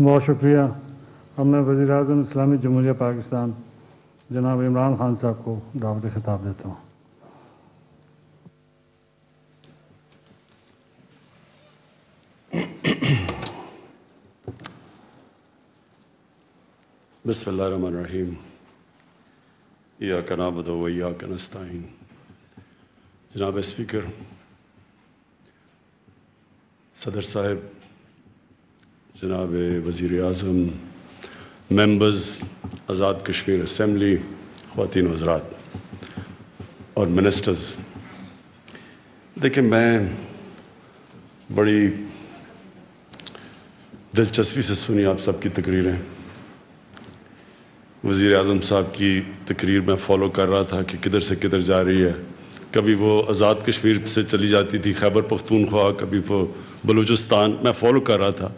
बहुत शुक्रिया अब मैं वज़ी अजम इस्लामी जमहूरिया पाकिस्तान जनाब इमरान खान साहब को दावत खिताब देता हूँ बसमीम या कना बदो या कनस्तान जनाब स्पीकर सदर साहब जनाब वज़ी अजम मम्बर्स आज़ाद कश्मीर असम्बली ख़वान हजरात और मिनिस्टर्स देखिए मैं बड़ी दिलचस्पी से सुनी आप सबकी तकरीरें वज़ी अजम साहब की तकरीर मैं फॉलो कर रहा था कि किधर से किधर जा रही है कभी वो आज़ाद कश्मीर से चली जाती थी खैबर पख्तूनख्वा कभी वो बलूचिस्तान मैं फॉलो कर रहा था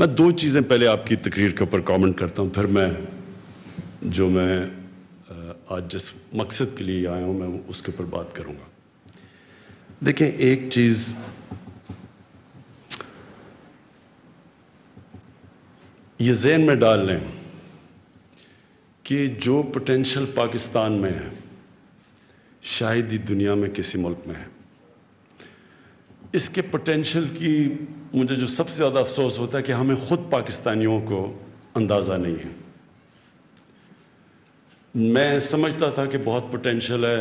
मैं दो चीज़ें पहले आपकी तकरीर के ऊपर कमेंट करता हूँ फिर मैं जो मैं आज जिस मकसद के लिए आया हूँ मैं उसके ऊपर बात करूँगा देखें एक चीज़ ये जहन में डाल लें कि जो पोटेंशल पाकिस्तान में है शायद ही दुनिया में किसी मुल्क में है इसके पोटेंशल की मुझे जो सबसे ज़्यादा अफसोस होता है कि हमें ख़ुद पाकिस्तानियों को अंदाज़ा नहीं है मैं समझता था कि बहुत पोटेंशल है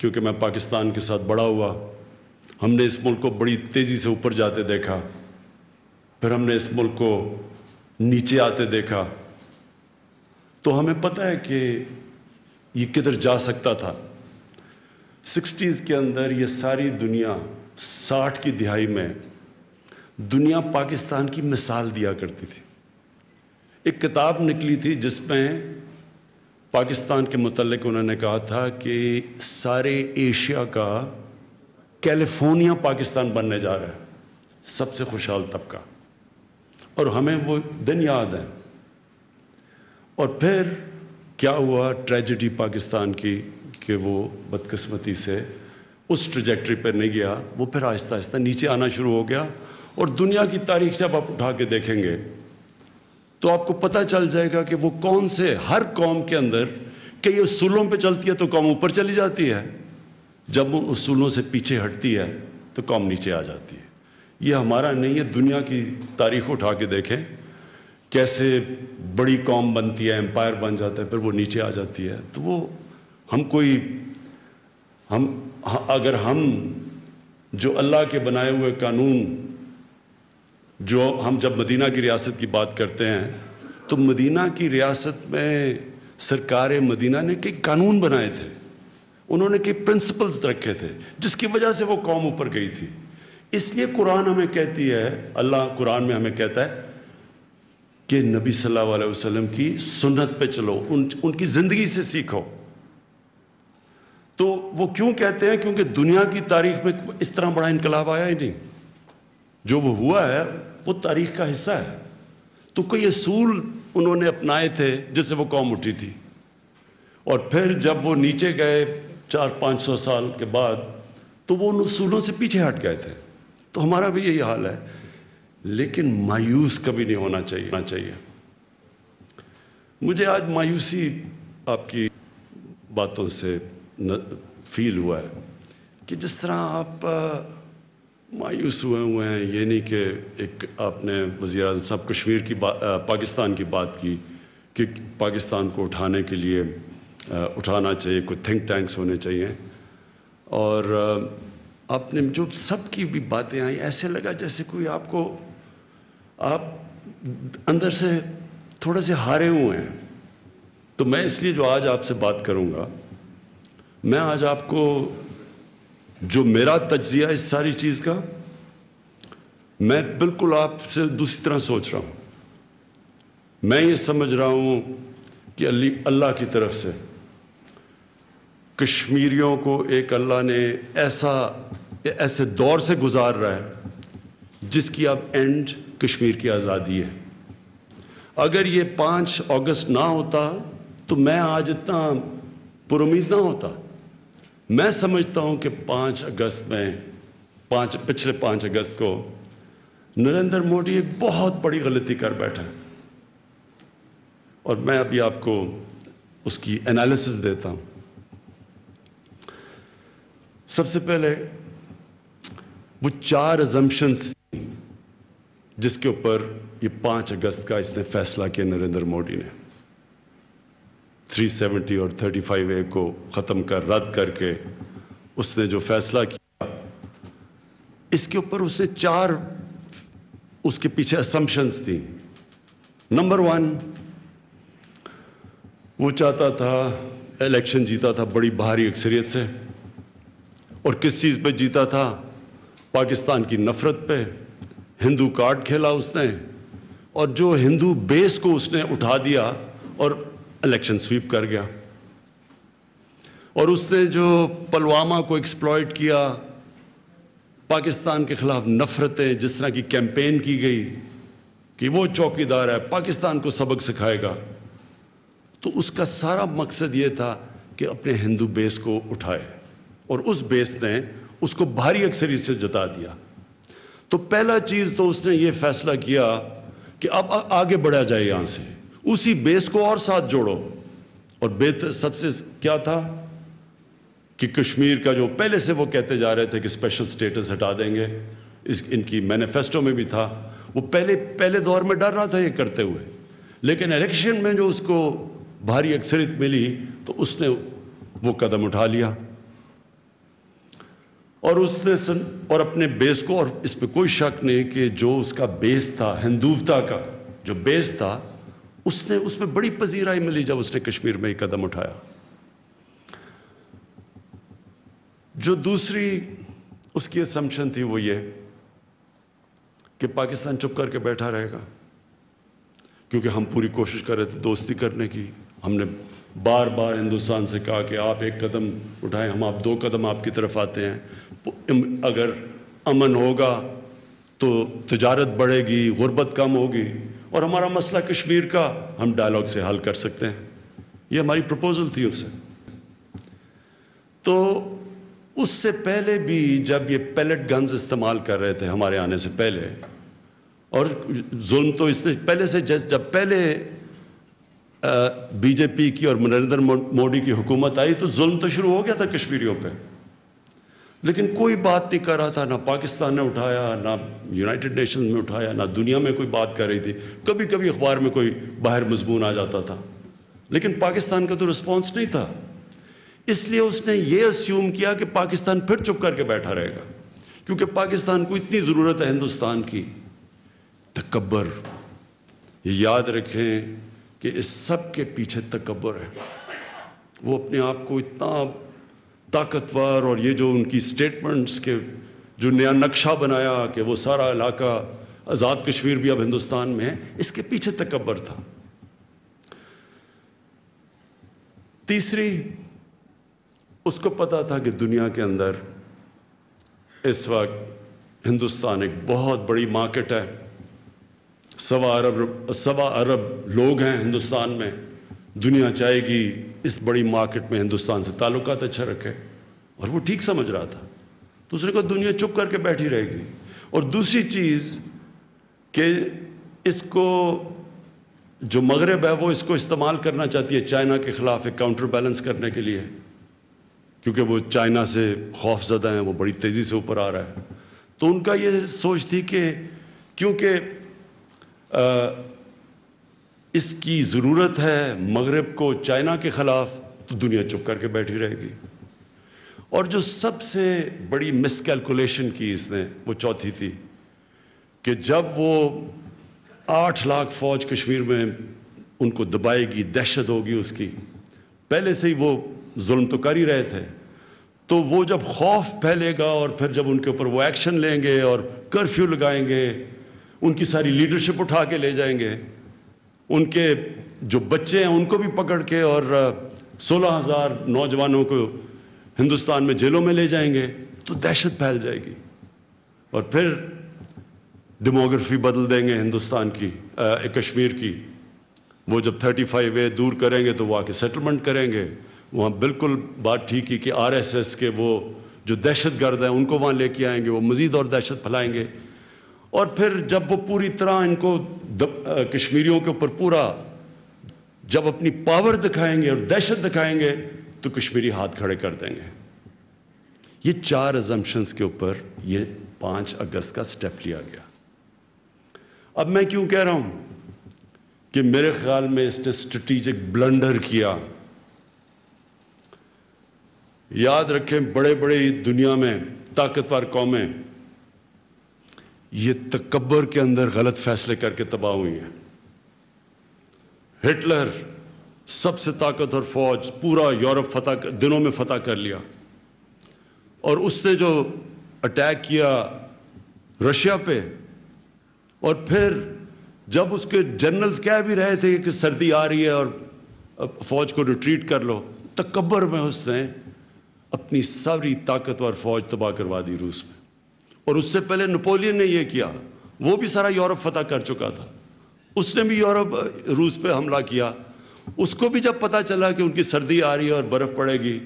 क्योंकि मैं पाकिस्तान के साथ बड़ा हुआ हमने इस मुल्क को बड़ी तेज़ी से ऊपर जाते देखा फिर हमने इस मुल्क को नीचे आते देखा तो हमें पता है कि ये किधर जा सकता था सिक्सटीज़ के अंदर ये सारी दुनिया साठ की दिहाई में दुनिया पाकिस्तान की मिसाल दिया करती थी एक किताब निकली थी जिसमें पाकिस्तान के मतलब उन्होंने कहा था कि सारे एशिया का कैलिफोर्निया पाकिस्तान बनने जा रहा है सबसे खुशहाल तबका और हमें वो दिन याद है और फिर क्या हुआ ट्रेजिडी पाकिस्तान की कि वो बदकस्मती से उस ट्रजेक्ट्री पर नहीं गया वो फिर आहिस्ता आहिस्ता नीचे आना शुरू हो गया और दुनिया की तारीख जब आप उठा के देखेंगे तो आपको पता चल जाएगा कि वो कौन से हर कौम के अंदर कई उसूलों पे चलती है तो कौम ऊपर चली जाती है जब उन उसूलों से पीछे हटती है तो कौम नीचे आ जाती है ये हमारा नहीं है दुनिया की तारीख उठा के देखें कैसे बड़ी कौम बनती है एम्पायर बन जाता है फिर वो नीचे आ जाती है तो वो हम कोई हम अगर हम जो अल्लाह के बनाए हुए कानून जो हम जब मदीना की रियासत की बात करते हैं तो मदीना की रियासत में सरकार मदीना ने कई कानून बनाए थे उन्होंने कई प्रिंसिपल्स रखे थे जिसकी वजह से वो कौम ऊपर गई थी इसलिए कुरान हमें कहती है अल्लाह कुरान में हमें कहता है कि नबी सल्लल्लाहु अलैहि वसल्लम की सुन्नत पे चलो उन उनकी ज़िंदगी से सीखो तो वो क्यों कहते हैं क्योंकि दुनिया की तारीख में इस तरह बड़ा इनकलाब आया ही नहीं जो वो हुआ है वो तारीख का हिस्सा है तो कोई असूल उन्होंने अपनाए थे जिससे वो कौम उठी थी और फिर जब वो नीचे गए चार पाँच सौ साल के बाद तो वो उन असूलों से पीछे हट गए थे तो हमारा भी यही हाल है लेकिन मायूस कभी नहीं होना चाहिए होना चाहिए मुझे आज मायूसी आपकी बातों से न, फील हुआ है कि जिस तरह आप मायूस हुए हुए हैं ये नहीं कि एक आपने वज़ी अजम साहब कश्मीर की पाकिस्तान की बात की कि पाकिस्तान को उठाने के लिए उठाना चाहिए कुछ थिंक टैंक्स होने चाहिए और आपने जो सब की भी बातें आई ऐसे लगा जैसे कोई आपको आप अंदर से थोड़े से हारे हुए हैं तो मैं इसलिए जो आज आपसे बात करूँगा मैं आज आपको जो मेरा तजिया इस सारी चीज़ का मैं बिल्कुल आपसे दूसरी तरह सोच रहा हूँ मैं ये समझ रहा हूँ कि अली अल्लाह की तरफ से कश्मीरियों को एक अल्लाह ने ऐसा ऐसे दौर से गुजार रहा है जिसकी अब एंड कश्मीर की आज़ादी है अगर ये पाँच अगस्त ना होता तो मैं आज इतना पुरुद ना होता मैं समझता हूं कि पांच अगस्त में पांच पिछले पांच अगस्त को नरेंद्र मोदी एक बहुत बड़ी गलती कर बैठे और मैं अभी आपको उसकी एनालिसिस देता हूं सबसे पहले वो चार एजम्पन्स जिसके ऊपर ये पांच अगस्त का इसने फैसला किया नरेंद्र मोदी ने 370 और 35 ए को ख़त्म कर रद्द करके उसने जो फैसला किया इसके ऊपर उसने चार उसके पीछे असम्पन्स थी नंबर वन वो चाहता था इलेक्शन जीता था बड़ी भारी अक्सरियत से और किस चीज़ पे जीता था पाकिस्तान की नफ़रत पे हिंदू कार्ड खेला उसने और जो हिंदू बेस को उसने उठा दिया और इलेक्शन स्वीप कर गया और उसने जो पलवामा को एक्सप्लॉयट किया पाकिस्तान के ख़िलाफ़ नफ़रतें जिस तरह की कैंपेन की गई कि वो चौकीदार है पाकिस्तान को सबक सिखाएगा तो उसका सारा मकसद ये था कि अपने हिंदू बेस को उठाए और उस बेस ने उसको भारी अक्सरी से जता दिया तो पहला चीज़ तो उसने ये फैसला किया कि अब आगे बढ़ा जाए यहाँ से उसी बेस को और साथ जोड़ो और बेहतर सबसे क्या था कि कश्मीर का जो पहले से वो कहते जा रहे थे कि स्पेशल स्टेटस हटा देंगे इस इनकी मैनिफेस्टो में भी था वो पहले पहले दौर में डर रहा था ये करते हुए लेकिन इलेक्शन में जो उसको भारी अक्सरियत मिली तो उसने वो कदम उठा लिया और उसने सन और अपने बेस को और इस पर कोई शक नहीं कि जो उसका बेस था हिंदुवता का जो बेस था उसने उसमें बड़ी पजीराई मिली जब उसने कश्मीर में एक कदम उठाया जो दूसरी उसकी असम्पशन थी वो ये कि पाकिस्तान चुप करके बैठा रहेगा क्योंकि हम पूरी कोशिश कर रहे थे दोस्ती करने की हमने बार बार हिंदुस्तान से कहा कि आप एक कदम उठाएं हम आप दो कदम आपकी तरफ आते हैं अगर अमन होगा तो तजारत बढ़ेगी गुर्बत कम होगी और हमारा मसला कश्मीर का हम डायलॉग से हल कर सकते हैं ये हमारी प्रपोजल थी उससे तो उससे पहले भी जब ये पैलेट गन्स इस्तेमाल कर रहे थे हमारे आने से पहले और जुल्म तो इससे पहले से जब पहले बीजेपी की और नरेंद्र मोदी की हुकूमत आई तो जुल्म तो शुरू हो गया था कश्मीरियों पर लेकिन कोई बात नहीं कर रहा था ना पाकिस्तान ने उठाया ना यूनाइटेड नेशन में उठाया ना दुनिया में कोई बात कर रही थी कभी कभी अखबार में कोई बाहर मजमून आ जाता था लेकिन पाकिस्तान का तो रिस्पॉन्स नहीं था इसलिए उसने ये अस्यूम किया कि पाकिस्तान फिर चुप करके बैठा रहेगा क्योंकि पाकिस्तान को इतनी ज़रूरत है हिंदुस्तान की तकबर ये याद रखें कि इस सब के पीछे तकबर है वो अपने आप को इतना ताकतवर और ये जो उनकी स्टेटमेंट्स के जो नया नक्शा बनाया कि वो सारा इलाका आज़ाद कश्मीर भी अब हिंदुस्तान में है इसके पीछे तकबर था तीसरी उसको पता था कि दुनिया के अंदर इस वक्त हिंदुस्तान एक बहुत बड़ी मार्केट है सवा अरब सवा अरब लोग हैं हिंदुस्तान में दुनिया चाहेगी इस बड़ी मार्केट में हिंदुस्तान से ताल्लुक अच्छा रखे और वो ठीक समझ रहा था दूसरे को दुनिया चुप करके बैठी रहेगी और दूसरी चीज़ कि इसको जो मगरब है वो इसको इस्तेमाल करना चाहती है चाइना के ख़िलाफ़ एक काउंटर बैलेंस करने के लिए क्योंकि वो चाइना से खौफ ज़्यादा हैं वो बड़ी तेज़ी से ऊपर आ रहा है तो उनका ये सोच थी कि क्योंकि इसकी ज़रूरत है मगरब को चाइना के ख़िलाफ़ तो दुनिया चुप करके बैठी रहेगी और जो सबसे बड़ी मिसकैलकुलेशन की इसने वो चौथी थी कि जब वो आठ लाख फ़ौज कश्मीर में उनको दबाएगी दहशत होगी उसकी पहले से ही वो जुल्म तो कर ही रहे थे तो वो जब खौफ फैलेगा और फिर जब उनके ऊपर वो एक्शन लेंगे और कर्फ्यू लगाएंगे उनकी सारी लीडरशिप उठा के ले जाएंगे उनके जो बच्चे हैं उनको भी पकड़ के और सोलह हज़ार नौजवानों को हिंदुस्तान में जेलों में ले जाएंगे तो दहशत फैल जाएगी और फिर डेमोग्राफी बदल देंगे हिंदुस्तान की आ, कश्मीर की वो जब थर्टी फाइव ए दूर करेंगे तो वो आके सेटलमेंट करेंगे वहाँ बिल्कुल बात ठीक है कि आरएसएस के वो जो दहशत गर्द हैं उनको वहाँ लेके आएंगे वो मज़ीद और दहशत फैलाएंगे और फिर जब वो पूरी तरह इनको कश्मीरियों के ऊपर पूरा जब अपनी पावर दिखाएंगे और दहशत दिखाएंगे तो कश्मीरी हाथ खड़े कर देंगे ये चार एजम्पन्स के ऊपर ये पांच अगस्त का स्टेप लिया गया अब मैं क्यों कह रहा हूं कि मेरे ख्याल में इसने स्ट्रेटिजिक ब्लंडर किया याद रखें बड़े बड़े दुनिया में ताकतवर कौमें ये तकबर के अंदर गलत फैसले करके तबाह हुई है हिटलर सबसे ताकतवर फौज पूरा यूरोप फतह दिनों में फतह कर लिया और उसने जो अटैक किया रशिया पे और फिर जब उसके जनरल्स कह भी रहे थे कि सर्दी आ रही है और फौज को रिट्रीट कर लो तकबर में उसने अपनी सारी ताकतवर फौज तबाह करवा दी रूस में और उससे पहले नेपोलियन ने यह किया वो भी सारा यूरोप फतेह कर चुका था उसने भी यूरोप रूस पे हमला किया उसको भी जब पता चला कि उनकी सर्दी आ रही है और बर्फ़ पड़ेगी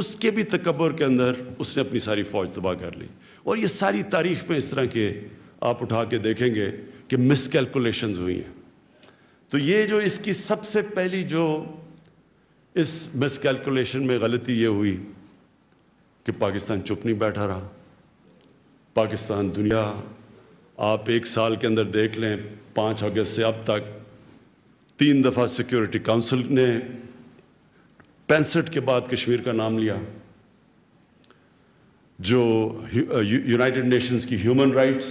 उसके भी तकबर के अंदर उसने अपनी सारी फ़ौज तबाह कर ली और ये सारी तारीख में इस तरह के आप उठा के देखेंगे कि कैलकुलेशन हुई हैं तो ये जो इसकी सबसे पहली जो इस मिसकैलकुलेशन में गलती ये हुई कि पाकिस्तान चुप नहीं बैठा रहा पाकिस्तान दुनिया आप एक साल के अंदर देख लें पाँच अगस्त से अब तक तीन दफ़ा सिक्योरिटी काउंसिल ने पैंसठ के बाद कश्मीर का नाम लिया जो यूनाइटेड नेशंस की ह्यूमन राइट्स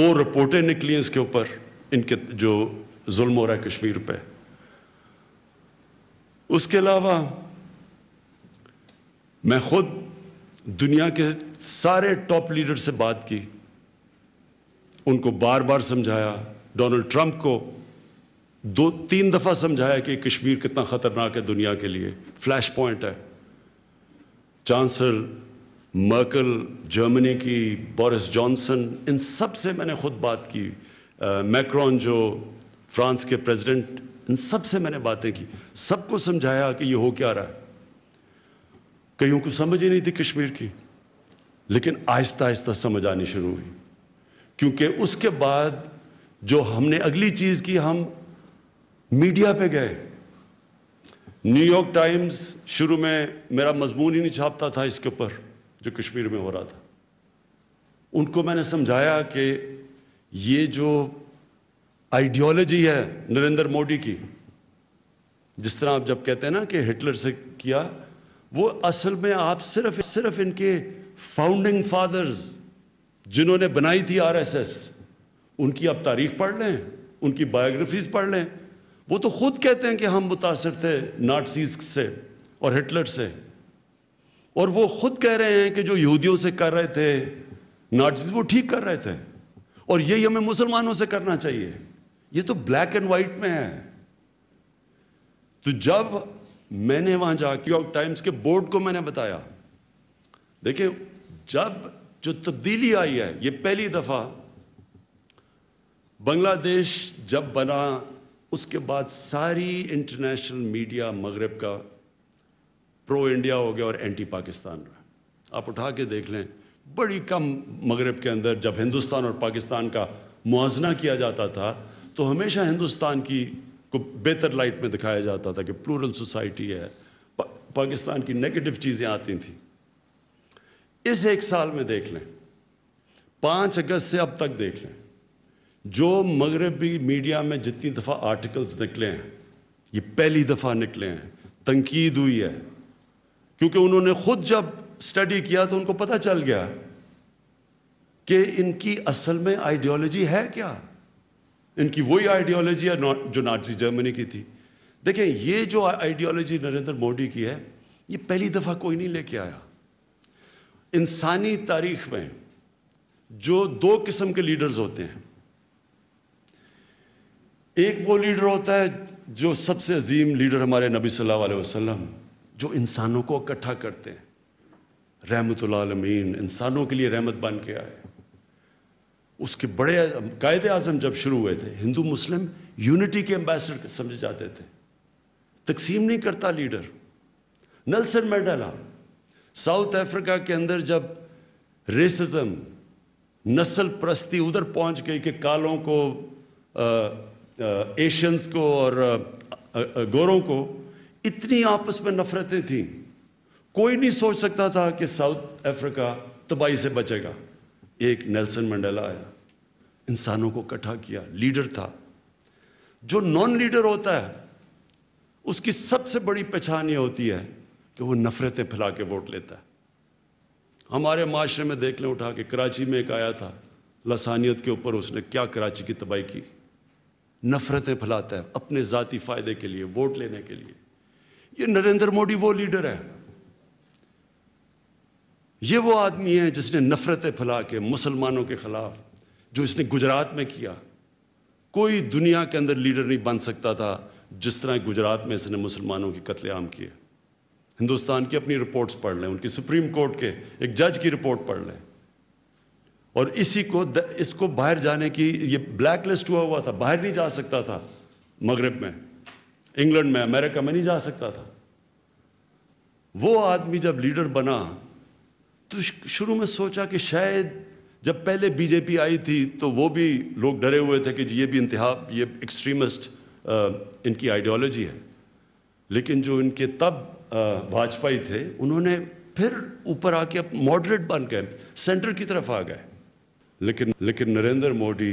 दो रिपोर्टें निकली इसके ऊपर इनके जो जुल्म हो रहा है कश्मीर पे उसके अलावा मैं खुद दुनिया के सारे टॉप लीडर से बात की उनको बार बार समझाया डोनाल्ड ट्रंप को दो तीन दफ़ा समझाया कि कश्मीर कितना ख़तरनाक है दुनिया के लिए फ्लैश पॉइंट है चांसलर मर्कल जर्मनी की बोरिस जॉनसन इन सब से मैंने खुद बात की मैक्रॉन जो फ्रांस के प्रेसिडेंट इन सब से मैंने बातें की सबको समझाया कि ये हो क्या रहा है कईयों को समझ ही नहीं थी कश्मीर की लेकिन आहिस्ता आहिस्ता समझ आनी शुरू हुई क्योंकि उसके बाद जो हमने अगली चीज़ की हम मीडिया पे गए न्यूयॉर्क टाइम्स शुरू में मेरा मजमून ही नहीं छापता था इसके ऊपर जो कश्मीर में हो रहा था उनको मैंने समझाया कि ये जो आइडियोलॉजी है नरेंद्र मोदी की जिस तरह आप जब कहते हैं ना कि हिटलर से किया वो असल में आप सिर्फ सिर्फ इनके फाउंडिंग फादर्स जिन्होंने बनाई थी आरएसएस उनकी आप तारीख पढ़ लें उनकी बायोग्राफीज पढ़ लें वो तो खुद कहते हैं कि हम मुतासर थे नाटसीज से और हिटलर से और वो खुद कह रहे हैं कि जो यहूदियों से कर रहे थे नाटसीज वो ठीक कर रहे थे और यही हमें मुसलमानों से करना चाहिए ये तो ब्लैक एंड वाइट में है तो जब मैंने वहां जाके न्यूयॉर्क टाइम्स के बोर्ड को मैंने बताया देखिए जब जो तब्दीली आई है ये पहली दफा बांग्लादेश जब बना उसके बाद सारी इंटरनेशनल मीडिया मगरब का प्रो इंडिया हो गया और एंटी पाकिस्तान रहा आप उठा के देख लें बड़ी कम मगरब के अंदर जब हिंदुस्तान और पाकिस्तान का मुआजना किया जाता था तो हमेशा हिंदुस्तान की को बेहतर लाइट में दिखाया जाता था कि प्लूरल सोसाइटी है पा, पाकिस्तान की नेगेटिव चीज़ें आती थी इस एक साल में देख लें पाँच अगस्त से अब तक देख लें जो मगरबी मीडिया में जितनी दफ़ा आर्टिकल्स निकले हैं ये पहली दफ़ा निकले हैं तनकीद हुई है क्योंकि उन्होंने खुद जब स्टडी किया तो उनको पता चल गया कि इनकी असल में आइडियोलॉजी है क्या इनकी वही आइडियोलॉजी है जो नाजी जर्मनी की थी देखें ये जो आइडियोलॉजी नरेंद्र मोदी की है ये पहली दफ़ा कोई नहीं लेके आया इंसानी तारीख में जो दो किस्म के लीडर्स होते हैं एक वो लीडर होता है जो सबसे अजीम लीडर हमारे नबी सल्लल्लाहु अलैहि वसल्लम जो इंसानों को इकट्ठा करते हैं रहमतुल्लामीन इंसानों के लिए रहमत बन के आए उसके बड़े कायद आजम जब शुरू हुए थे हिंदू मुस्लिम यूनिटी के एम्बेसडर समझे जाते थे तकसीम नहीं करता leader Nelson Mandela South Africa के अंदर जब रेसिज्म नस्ल प्रस्ती उधर पहुंच गई कि कालों को एशियंस को और गोरों को इतनी आपस में नफरतें थीं कोई नहीं सोच सकता था कि साउथ अफ्रीका तबाही से बचेगा एक नेल्सन मंडेला आया इंसानों को इकट्ठा किया लीडर था जो नॉन लीडर होता है उसकी सबसे बड़ी पहचान यह होती है कि वो नफ़रतें फैला के वोट लेता है हमारे माशरे में देख लें उठा के कराची में एक आया था लसानियत के ऊपर उसने क्या कराची की तबाही की नफ़रतें फैलाता है अपने ज़ाती फ़ायदे के लिए वोट लेने के लिए ये नरेंद्र मोदी वो लीडर है ये वो आदमी है जिसने नफ़रतें फैला के मुसलमानों के ख़िलाफ़ जो इसने गुजरात में किया कोई दुनिया के अंदर लीडर नहीं बन सकता था जिस तरह गुजरात में इसने मुसलमानों की कत्लेआम किए हिंदुस्तान की अपनी रिपोर्ट्स पढ़ लें उनकी सुप्रीम कोर्ट के एक जज की रिपोर्ट पढ़ लें और इसी को द, इसको बाहर जाने की ये ब्लैक लिस्ट हुआ हुआ था बाहर नहीं जा सकता था मगरब में इंग्लैंड में अमेरिका में नहीं जा सकता था वो आदमी जब लीडर बना तो शुरू में सोचा कि शायद जब पहले बीजेपी आई थी तो वो भी लोग डरे हुए थे कि ये भी इंतहा ये एक्सट्रीमिस्ट इनकी आइडियोलॉजी है लेकिन जो इनके तब वाजपेयी थे उन्होंने फिर ऊपर आके अब मॉडरेट बन गए सेंटर की तरफ आ गए लेकिन लेकिन नरेंद्र मोदी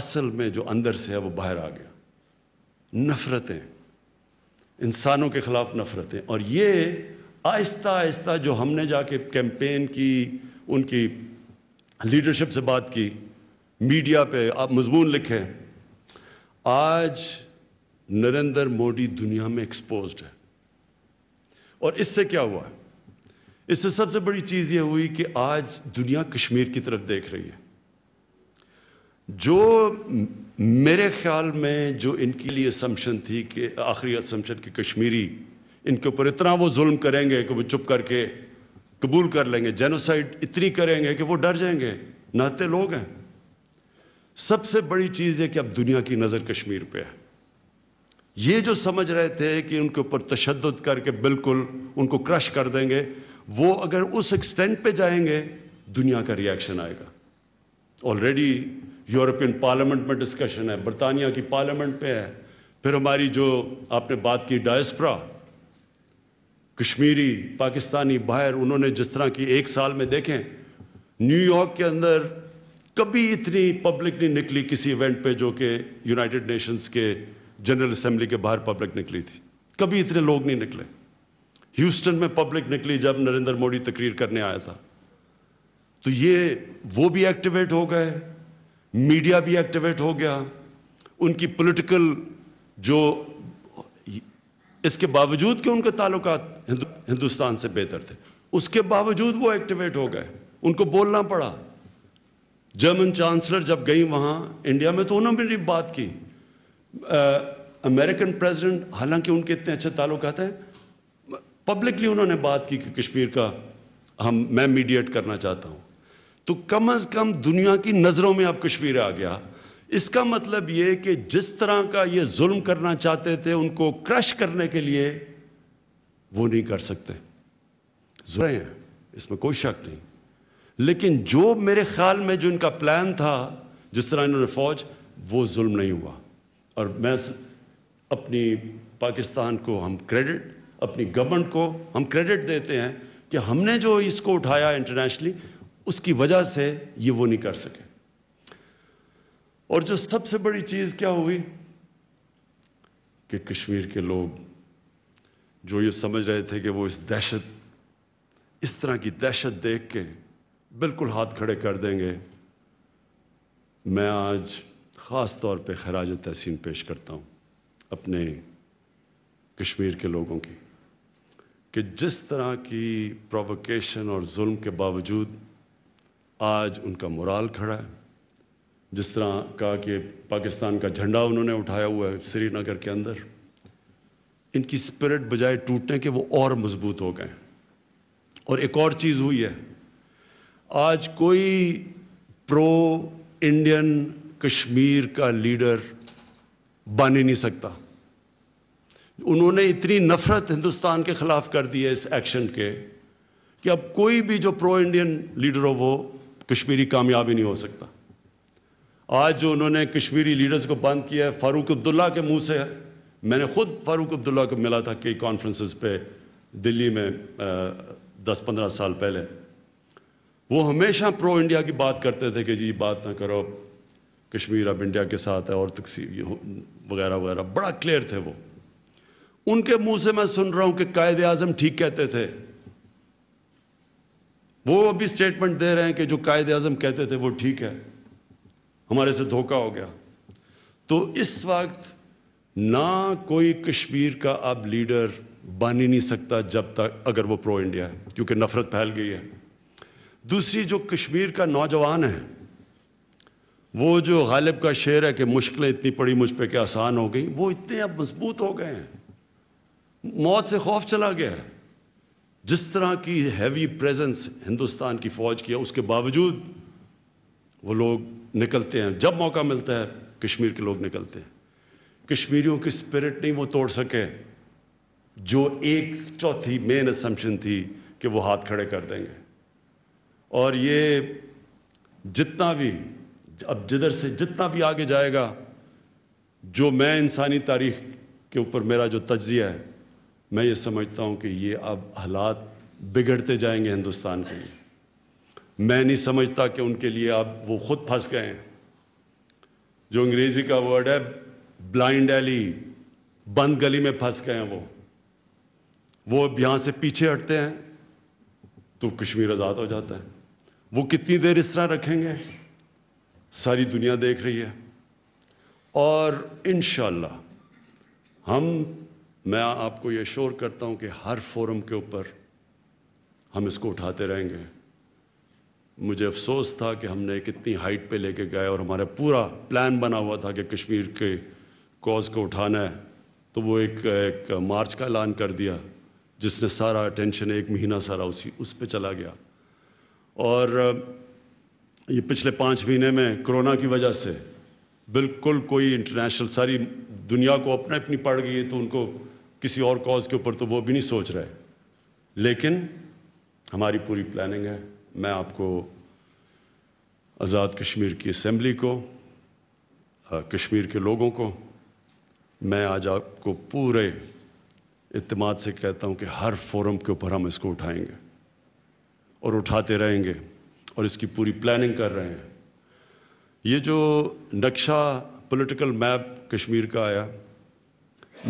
असल में जो अंदर से है वो बाहर आ गया नफ़रतें इंसानों के ख़िलाफ़ नफ़रतें और ये आहिस्ता आहिस्ता जो हमने जाके कैंपेन की उनकी लीडरशिप से बात की मीडिया पे आप मजमून लिखे आज नरेंद्र मोदी दुनिया में एक्सपोज है और इससे क्या हुआ इससे सबसे बड़ी चीज़ यह हुई कि आज दुनिया कश्मीर की तरफ देख रही है जो मेरे ख्याल में जो इनके लिए समशन थी कि आखिरी समशन कि कश्मीरी इनके ऊपर इतना वो जुल्म करेंगे कि वो चुप करके कबूल कर लेंगे जेनोसाइड इतनी करेंगे कि वो डर जाएंगे नहाते लोग हैं सबसे बड़ी चीज़ है कि अब दुनिया की नज़र कश्मीर पे है ये जो समझ रहे थे कि उनके ऊपर तशद करके बिल्कुल उनको क्रश कर देंगे वो अगर उस एक्सटेंट पे जाएंगे दुनिया का रिएक्शन आएगा ऑलरेडी यूरोपियन पार्लियामेंट में डिस्कशन है बरतानिया की पार्लियामेंट पे है फिर हमारी जो आपने बात की डायस्प्रा कश्मीरी पाकिस्तानी बाहर उन्होंने जिस तरह की एक साल में देखें न्यूयॉर्क के अंदर कभी इतनी पब्लिक नहीं निकली किसी इवेंट पे जो कि यूनाइटेड नेशंस के जनरल असेंबली के बाहर पब्लिक निकली थी कभी इतने लोग नहीं निकले ह्यूस्टन में पब्लिक निकली जब नरेंद्र मोदी तकरीर करने आया था तो ये वो भी एक्टिवेट हो गए मीडिया भी एक्टिवेट हो गया उनकी पॉलिटिकल जो इसके बावजूद कि उनके ताल्लुक हिंदु, हिंदुस्तान से बेहतर थे उसके बावजूद वो एक्टिवेट हो गए उनको बोलना पड़ा जर्मन चांसलर जब गई वहाँ इंडिया में तो उन्होंने भी बात की अमेरिकन प्रेसिडेंट हालांकि उनके इतने अच्छे ताल्लुक हैं पब्लिकली उन्होंने बात की कि कश्मीर का हम मैं मीडिएट करना चाहता हूँ तो कम अज़ कम दुनिया की नज़रों में अब कश्मीर आ गया इसका मतलब ये कि जिस तरह का ये जुल्म करना चाहते थे उनको क्रश करने के लिए वो नहीं कर सकते जुड़े हैं इसमें कोई शक नहीं लेकिन जो मेरे ख्याल में जो इनका प्लान था जिस तरह इन्होंने फौज वो जुल्म नहीं हुआ और मैं अपनी पाकिस्तान को हम क्रेडिट अपनी गवर्नमेंट को हम क्रेडिट देते हैं कि हमने जो इसको उठाया इंटरनेशनली उसकी वजह से ये वो नहीं कर सके और जो सबसे बड़ी चीज़ क्या हुई कि कश्मीर के लोग जो ये समझ रहे थे कि वो इस दहशत इस तरह की दहशत देख के बिल्कुल हाथ खड़े कर देंगे मैं आज ख़ास तौर पे खराज तहसीन पेश करता हूँ अपने कश्मीर के लोगों की कि जिस तरह की प्रोवोकेशन और जुल्म के बावजूद आज उनका मुराल खड़ा है जिस तरह कहा कि पाकिस्तान का झंडा उन्होंने उठाया हुआ है श्रीनगर के अंदर इनकी स्पिरिट बजाय टूटने के वो और मजबूत हो गए और एक और चीज़ हुई है आज कोई प्रो इंडियन कश्मीर का लीडर बन ही नहीं सकता उन्होंने इतनी नफरत हिंदुस्तान के ख़िलाफ़ कर दी है इस एक्शन के कि अब कोई भी जो प्रो इंडियन लीडर हो वो कश्मीरी कामयाबी नहीं हो सकता आज जो उन्होंने कश्मीरी लीडर्स को बंद किया है फारूक अब्दुल्ला के मुंह से है मैंने खुद फारूक अब्दुल्ला को मिला था कई कॉन्फ्रेंसेस पे दिल्ली में दस पंद्रह साल पहले वो हमेशा प्रो इंडिया की बात करते थे कि जी बात ना करो कश्मीर अब इंडिया के साथ है और तकसी वगैरह वगैरह बड़ा क्लियर थे वो उनके मुंह से मैं सुन रहा हूं कि कायद आजम ठीक कहते थे वो अभी स्टेटमेंट दे रहे हैं कि जो कायद आजम कहते थे वो ठीक है हमारे से धोखा हो गया तो इस वक्त ना कोई कश्मीर का अब लीडर बन ही नहीं सकता जब तक अगर वो प्रो इंडिया है क्योंकि नफरत फैल गई है दूसरी जो कश्मीर का नौजवान है वो जो गालिब का शेर है कि मुश्किलें इतनी पड़ी मुझ पर कि आसान हो गई वो इतने अब मजबूत हो गए हैं मौत से खौफ चला गया है जिस तरह की हैवी प्रेजेंस हिंदुस्तान की फ़ौज की है उसके बावजूद वो लोग निकलते हैं जब मौका मिलता है कश्मीर के लोग निकलते हैं कश्मीरियों की स्पिरिट नहीं वो तोड़ सके जो एक चौथी मेन असम्पशन थी कि वो हाथ खड़े कर देंगे और ये जितना भी अब जिधर से जितना भी आगे जाएगा जो मैं इंसानी तारीख के ऊपर मेरा जो तजिया है मैं ये समझता हूँ कि ये अब हालात बिगड़ते जाएंगे हिंदुस्तान के लिए मैं नहीं समझता कि उनके लिए आप वो खुद फंस गए हैं जो अंग्रेज़ी का वर्ड है ब्लाइंड एली बंद गली में फंस गए हैं वो वो अब यहाँ से पीछे हटते हैं तो कश्मीर आज़ाद हो जाता है वो कितनी देर इस तरह रखेंगे सारी दुनिया देख रही है और इन हम मैं आपको ये शोर करता हूँ कि हर फोरम के ऊपर हम इसको उठाते रहेंगे मुझे अफसोस था कि हमने कितनी हाइट पे लेके गए और हमारा पूरा प्लान बना हुआ था कि कश्मीर के कॉज़ को उठाना है तो वो एक, एक मार्च का ऐलान कर दिया जिसने सारा अटेंशन एक महीना सारा उसी उस पर चला गया और ये पिछले पाँच महीने में कोरोना की वजह से बिल्कुल कोई इंटरनेशनल सारी दुनिया को अपने अपनी पड़ गई है तो उनको किसी और कॉज के ऊपर तो वो भी नहीं सोच रहे लेकिन हमारी पूरी प्लानिंग है मैं आपको आज़ाद कश्मीर की असम्बली को कश्मीर के लोगों को मैं आज आपको पूरे इतमाद से कहता हूँ कि हर फोरम के ऊपर हम इसको उठाएंगे और उठाते रहेंगे और इसकी पूरी प्लानिंग कर रहे हैं ये जो नक्शा पॉलिटिकल मैप कश्मीर का आया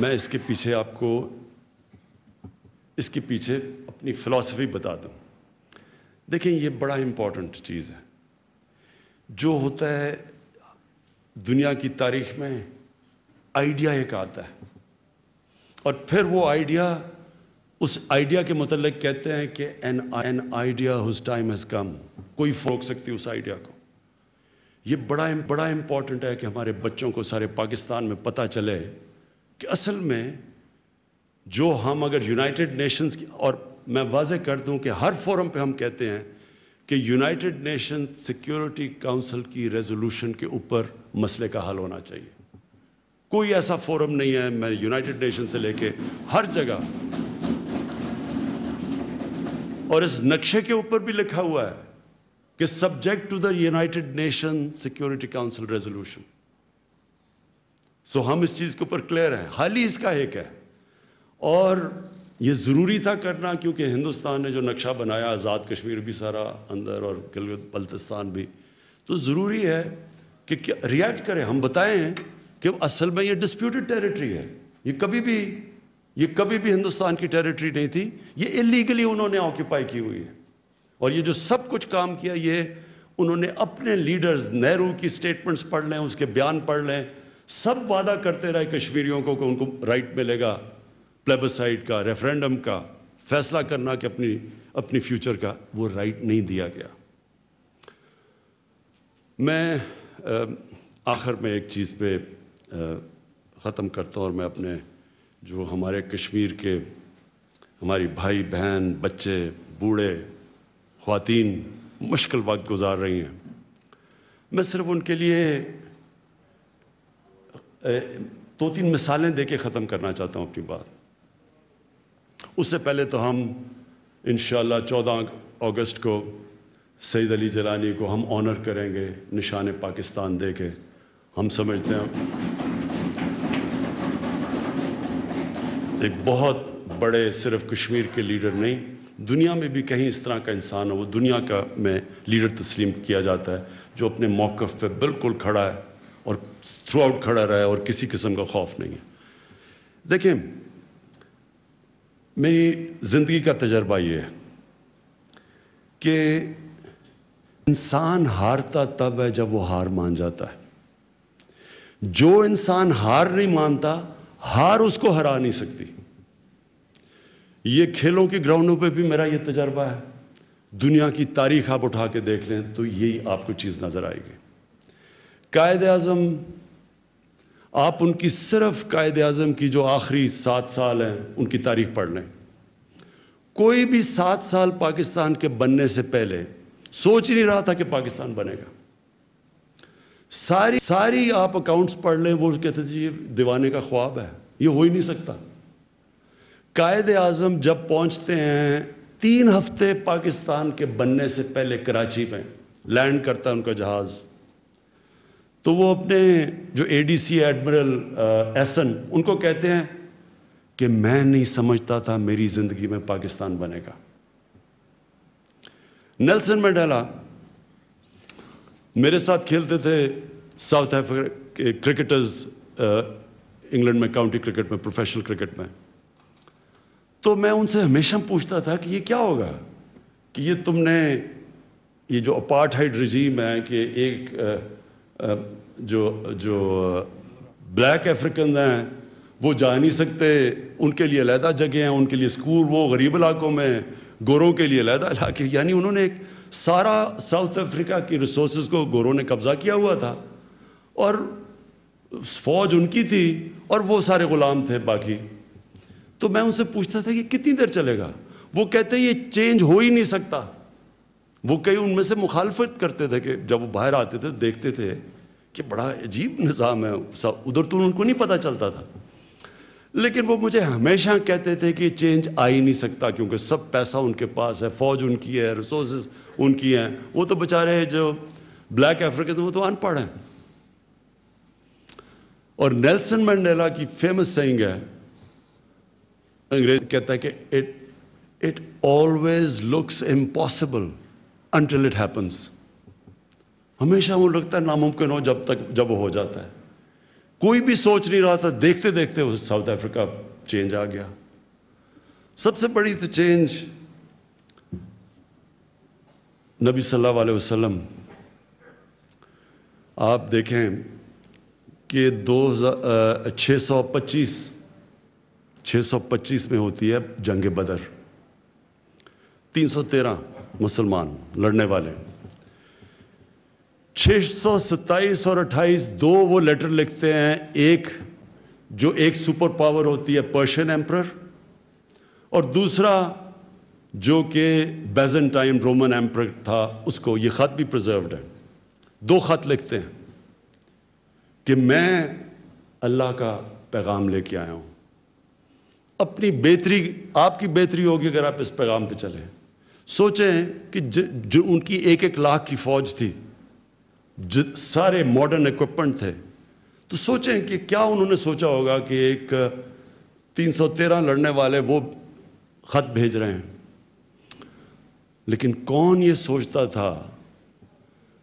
मैं इसके पीछे आपको इसके पीछे अपनी फ़िलासफ़ी बता दूँ देखें ये बड़ा इंपॉर्टेंट चीज़ है जो होता है दुनिया की तारीख में आइडिया एक आता है और फिर वो आइडिया उस आइडिया के मतलब कहते हैं कि an an idea whose time has come कोई फोक सकती उस आइडिया को ये बड़ा बड़ा इंपॉर्टेंट है कि हमारे बच्चों को सारे पाकिस्तान में पता चले कि असल में जो हम अगर यूनाइटेड नेशंस की और मैं वाज कर दूं कि हर फोरम पे हम कहते हैं कि यूनाइटेड नेशन सिक्योरिटी काउंसिल की रेजोल्यूशन के ऊपर मसले का हल होना चाहिए कोई ऐसा फोरम नहीं है मैं यूनाइटेड नेशन से लेके हर जगह और इस नक्शे के ऊपर भी लिखा हुआ है कि subject to the United Nation Security Council resolution so हम इस चीज़ के ऊपर क्लियर हैं हाल ही इसका एक है और ये ज़रूरी था करना क्योंकि हिंदुस्तान ने जो नक्शा बनाया आज़ाद कश्मीर भी सारा अंदर और गिलगित बल्तिस्तान भी तो ज़रूरी है कि रिएक्ट करें हम बताएं कि असल में ये डिस्प्यूटेड टेरिटरी है ये कभी भी ये कभी भी हिंदुस्तान की टेरिटरी नहीं थी ये इलीगली उन्होंने ऑक्यूपाई की हुई है और ये जो सब कुछ काम किया ये उन्होंने अपने लीडर्स नेहरू की स्टेटमेंट्स पढ़ लें उसके बयान पढ़ लें सब वादा करते रहे कश्मीरियों को कि उनको राइट मिलेगा प्लेबसाइड का रेफरेंडम का फैसला करना कि अपनी अपनी फ्यूचर का वो राइट नहीं दिया गया मैं आखिर में एक चीज़ पे ख़त्म करता हूँ और मैं अपने जो हमारे कश्मीर के हमारी भाई बहन बच्चे बूढ़े खातन मुश्किल वक्त गुजार रही हैं मैं सिर्फ उनके लिए दो तो तीन मिसालें दे के ख़त्म करना चाहता हूँ अपनी बात उससे पहले तो हम इन 14 अगस्त को सईद अली जलानी को हम ऑनर करेंगे निशान पाकिस्तान दे के हम समझते हैं एक बहुत बड़े सिर्फ कश्मीर के लीडर नहीं दुनिया में भी कहीं इस तरह का इंसान हो वो दुनिया का में लीडर तस्लीम किया जाता है जो अपने मौक़ पे बिल्कुल खड़ा है और थ्रू आउट खड़ा रहा है और किसी किस्म का खौफ नहीं है देखें मेरी ज़िंदगी का तजर्बा ये है कि इंसान हारता तब है जब वो हार मान जाता है जो इंसान हार नहीं मानता हार उसको हरा नहीं सकती ये खेलों के ग्राउंडों पे भी मेरा ये तजर्बा है दुनिया की तारीख आप उठा के देख लें तो यही आपको चीज़ नज़र आएगी कायद अज़म आप उनकी सिर्फ कायद अज़म की जो आखिरी सात साल हैं उनकी तारीख पढ़ लें कोई भी सात साल पाकिस्तान के बनने से पहले सोच नहीं रहा था कि पाकिस्तान बनेगा सारी सारी आप अकाउंट्स पढ़ लें वो कहते थे ये दीवाने का ख्वाब है ये हो ही नहीं सकता कायद अज़म जब पहुंचते हैं तीन हफ्ते पाकिस्तान के बनने से पहले कराची में लैंड करता है उनका जहाज़ तो वो अपने जो एडीसी एडमिरल एसन उनको कहते हैं कि मैं नहीं समझता था मेरी ज़िंदगी में पाकिस्तान बनेगा नेल्सन मंडेला मेरे साथ खेलते थे साउथ अफ्रीका के क्रिकेटर्स uh, इंग्लैंड में काउंटी क्रिकेट में प्रोफेशनल क्रिकेट में तो मैं उनसे हमेशा पूछता था कि ये क्या होगा कि ये तुमने ये जो अपार्टहाइड रिजीम है कि एक uh, जो जो ब्लैक अफ्रीकन हैं वो जा नहीं सकते उनके लिए अलहदा जगह हैं उनके लिए स्कूल वो गरीब इलाकों में गोरों के लिए अलहदा इलाके यानी उन्होंने एक सारा साउथ अफ्रीका की रिसोर्स को गोरों ने कब्ज़ा किया हुआ था और फौज उनकी थी और वो सारे ग़ुलाम थे बाकी तो मैं उनसे पूछता था कि कितनी देर चलेगा वो कहते ये चेंज हो ही नहीं सकता वो कई उनमें से मुखालफत करते थे कि जब वो बाहर आते थे देखते थे कि बड़ा अजीब निज़ाम है सब उधर तो उनको नहीं पता चलता था लेकिन वो मुझे हमेशा कहते थे कि चेंज आ ही नहीं सकता क्योंकि सब पैसा उनके पास है फ़ौज उनकी है रिसोर्स उनकी हैं वो तो बेचारे जो ब्लैक अफ्रीकन वो तो अनपढ़ हैं और नेल्सन मंडेला की फेमस सेंग है अंग्रेज कहता है कि it it always looks impossible until it happens हमेशा वो लगता है नामुमकिन हो जब तक जब वो हो जाता है कोई भी सोच नहीं रहा था देखते देखते वो साउथ अफ्रीका चेंज आ गया सबसे बड़ी तो चेंज नबी सल्लल्लाहु अलैहि वसल्लम आप देखें कि दो छः सौ पच्चीस सौ पच्चीस में होती है जंग बदर तीन सौ तेरह मुसलमान लड़ने वाले 627 और 28 दो वो लेटर लिखते हैं एक जो एक सुपर पावर होती है पर्शियन एम्प्रर और दूसरा जो कि बेजेंटाइन रोमन एम्प्रर था उसको ये ख़त भी प्रिजर्व्ड है दो ख़त लिखते हैं कि मैं अल्लाह का पैगाम लेके आया हूं अपनी बेहतरी आपकी बेहतरी होगी अगर आप इस पैगाम पे चले सोचें कि ज, जो उनकी एक एक लाख की फौज थी ज, सारे मॉडर्न इक्विपमेंट थे तो सोचें कि क्या उन्होंने सोचा होगा कि एक 313 लड़ने वाले वो ख़त भेज रहे हैं लेकिन कौन ये सोचता था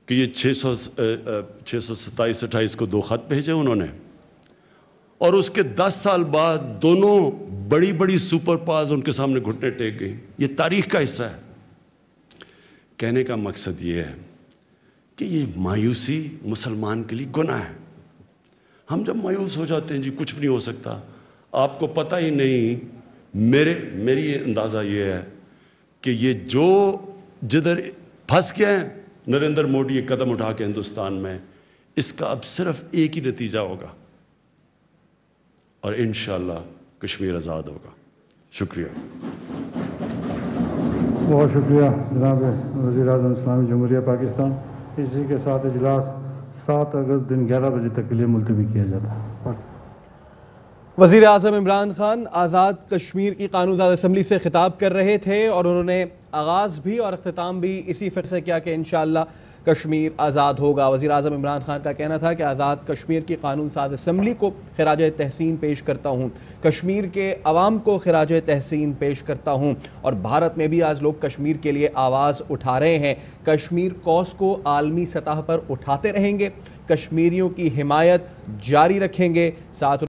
कि ये छः सौ छः सौ सत्ताईस अट्ठाईस को दो ख़त भेजे उन्होंने और उसके दस साल बाद दोनों बड़ी बड़ी सुपर पावर्स उनके सामने घुटने टेक गई ये तारीख का हिस्सा है कहने का मकसद ये है कि ये मायूसी मुसलमान के लिए गुनाह है हम जब मायूस हो जाते हैं जी कुछ भी नहीं हो सकता आपको पता ही नहीं मेरे मेरी अंदाज़ा ये है कि ये जो जिधर फंस गए हैं नरेंद्र मोदी ये कदम उठा के हिंदुस्तान में इसका अब सिर्फ एक ही नतीजा होगा और इन कश्मीर आज़ाद होगा शुक्रिया बहुत शुक्रिया जनाब वजी अजम इस्लामी जमहूरिया पाकिस्तान इसी के साथ इजलास सात अगस्त दिन ग्यारह बजे तक के लिए मुलतवी किया जाता है वज़ी अजम इमरान ख़ान आज़ाद कश्मीर की कानूनजाद असम्बली से ख़िताब कर रहे थे और उन्होंने आगाज़ भी और अख्ताम भी इसी फिर से किया कि इन कश्मीर आज़ाद होगा वज़ी अजम इमरान खान का कहना था कि आज़ाद कश्मीर की कानून साज असम्बली को खराज तहसीन पेश करता हूँ कश्मीर के आवाम को खराज तहसीन पेश करता हूँ और भारत में भी आज लोग कश्मीर के लिए आवाज़ उठा रहे हैं कश्मीर कौस को आलमी सतह पर उठाते रहेंगे कश्मीरियों की हिमायत जारी रखेंगे साथ